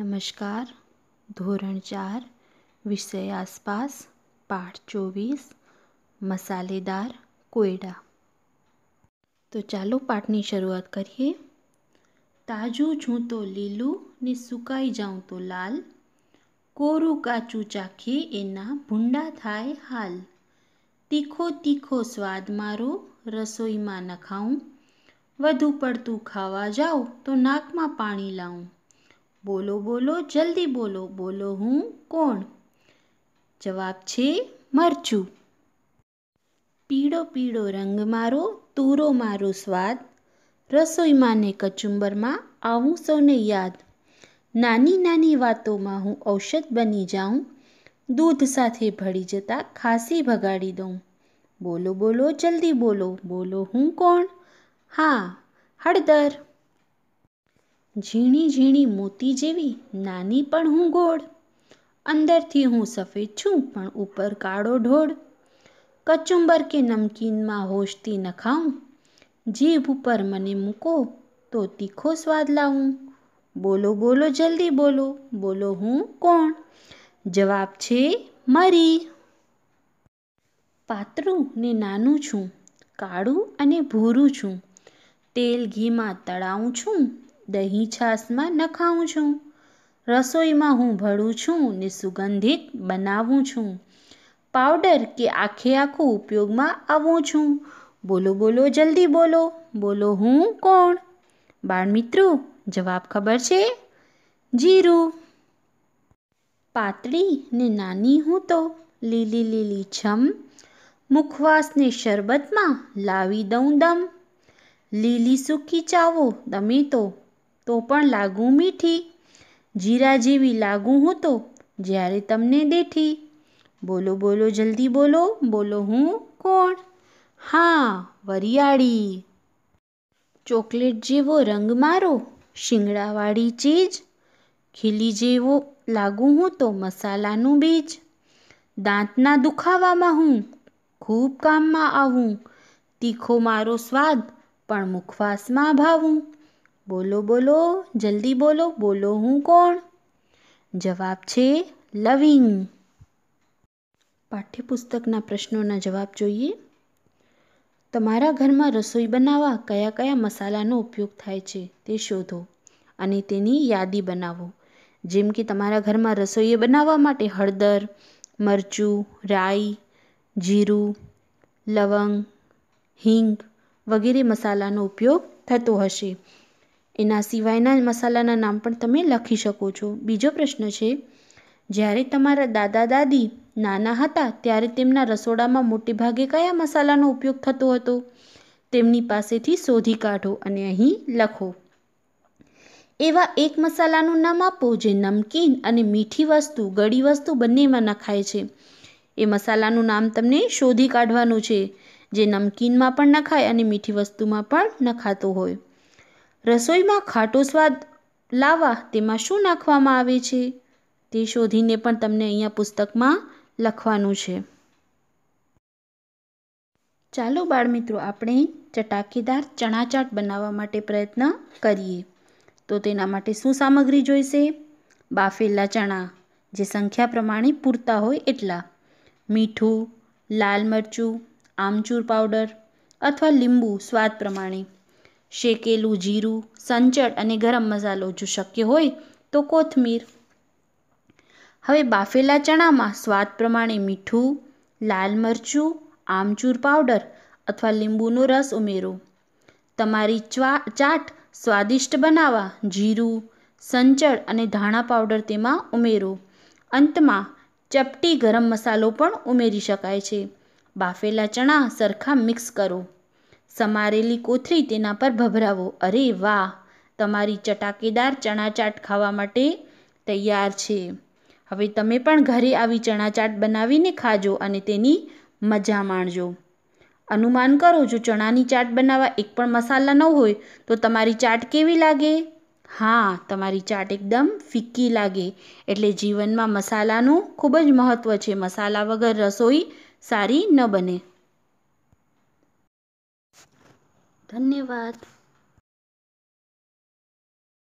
નમસ્કાર ધોરણ ચાર વિષય આસપાસ પાઠ ચોવીસ મસાલેદાર કોયડા તો ચાલો પાઠની શરૂઆત કરીએ તાજું છું તો લીલું ને સુકાઈ જાઉં તો લાલ કોરું કાચું ચાખીએ એના ભૂંડા થાય હાલ તીખો તીખો સ્વાદ મારો રસોઈમાં નખાઉં વધુ પડતું ખાવા જાઉં તો નાકમાં પાણી લાવું બોલો બોલો જલ્દી બોલો બોલો હું કોણ જવાબ છે મરચું પીળો પીળો રંગ મારો તુરો મારો સ્વાદ રસોઈમાંને કચુંબરમાં આવું સૌને યાદ નાની નાની વાતોમાં હું ઔષધ બની જાઉં દૂધ સાથે ભળી જતાં ખાંસી ભગાડી દઉં બોલો બોલો જલ્દી બોલો બોલો હું કોણ હા હળદર ઝીણી ઝીણી મોતી જેવી નાની પણ હું ગોળ અંદરથી હું સફેદ છું પણ ઉપર કાળો ઢોળ કચુંબર કે નમકીનમાં હોશથી નખાઉં જીભ ઉપર મને મૂકો તો તીખો સ્વાદ લાવું બોલો બોલો જલ્દી બોલો બોલો હું કોણ જવાબ છે મરી પાતળું ને નાનું છું કાળું અને ભૂરું છું તેલ ઘીમાં તળાવું છું દહીં છાશમાં ખાઉં છું રસોઈમાં હું ભળું છું ને સુગંધિત બનાવું છું પાવડર કે આખે આખું ઉપયોગમાં આવું છું બોલો બોલો જલ્દી બોલો બોલો હું કોણ બાળમિત્રો જવાબ ખબર છે જીરું પાતળી ને નાની હું તો લીલી લીલી છમ મુખવાસને શરબતમાં લાવી દઉં દમ લીલી સૂકી ચાવો તમે તો તો પણ લાગુ મીઠી જીરા જેવી લાગુ હું તો જ્યારે તમને દેઠી બોલો બોલો જલ્દી બોલો બોલો હું કોણ હા વરિયાળી ચોકલેટ જેવો રંગ મારો શિંગડાવાળી ચીજ ખીલી જેવો લાગુ હું તો મસાલાનું બીજ દાંતના દુખાવામાં હું ખૂબ કામમાં આવું તીખો મારો સ્વાદ પણ મુખવાસમાં ભાવું બોલો બોલો જલ્દી બોલો બોલો હું કોણ જવાબ છે લવિંગ પાઠ્યપુસ્તકના પ્રશ્નોના જવાબ જોઈએ તમારા ઘરમાં રસોઈ બનાવવા કયા કયા મસાલાનો ઉપયોગ થાય છે તે શોધો અને તેની યાદી બનાવો જેમ કે તમારા ઘરમાં રસોઈએ બનાવવા માટે હળદર મરચું રાઈ જીરું લવંગ હિંગ વગેરે મસાલાનો ઉપયોગ થતો હશે એના સિવાયના મસાલાના નામ પણ તમે લખી શકો છો બીજો પ્રશ્ન છે જ્યારે તમારા દાદા દાદી નાના હતા ત્યારે તેમના રસોડામાં મોટે ભાગે કયા મસાલાનો ઉપયોગ થતો હતો તેમની પાસેથી શોધી કાઢો અને અહીં લખો એવા એક મસાલાનું નામ આપો જે નમકીન અને મીઠી વસ્તુ ગળી વસ્તુ બંનેમાં નખાય છે એ મસાલાનું નામ તમને શોધી કાઢવાનું છે જે નમકીનમાં પણ નખાય અને મીઠી વસ્તુમાં પણ નખાતો હોય રસોઈમાં ખાટો સ્વાદ લાવવા તેમાં શું નાખવામાં આવે છે તે શોધીને પણ તમને અહીંયા પુસ્તકમાં લખવાનું છે ચાલો બાળમિત્રો આપણે ચટાકેદાર ચણાચાટ બનાવવા માટે પ્રયત્ન કરીએ તો તેના માટે શું સામગ્રી જોઈશે બાફેલા ચણા જે સંખ્યા પ્રમાણે પૂરતા હોય એટલા મીઠું લાલ મરચું આમચૂર પાવડર અથવા લીંબુ સ્વાદ પ્રમાણે શેકેલું જીરું સંચળ અને ગરમ મસાલો જો શક્ય હોય તો કોથમીર હવે બાફેલા ચણામાં સ્વાદ પ્રમાણે મીઠું લાલ મરચું આમચૂર પાવડર અથવા લીંબુનો રસ ઉમેરો તમારી ચાટ સ્વાદિષ્ટ બનાવવા જીરું સંચળ અને ધાણા પાવડર તેમાં ઉમેરો અંતમાં ચપટી ગરમ મસાલો પણ ઉમેરી શકાય છે બાફેલા ચણા સરખા મિક્સ કરો સમારેલી કોથળી તેના પર ભભરાવો અરે વાહ તમારી ચટાકેદાર ચણાચાટ ખાવા માટે તૈયાર છે હવે તમે પણ ઘરે આવી ચણાચાટ બનાવીને ખાજો અને તેની મજા માણજો અનુમાન કરો જો ચણાની ચાટ બનાવવા એક પણ મસાલા ન હોય તો તમારી ચાટ કેવી લાગે હા તમારી ચાટ એકદમ ફિક્કી લાગે એટલે જીવનમાં મસાલાનું ખૂબ જ મહત્ત્વ છે મસાલા વગર રસોઈ સારી ન બને ધન્યવાદ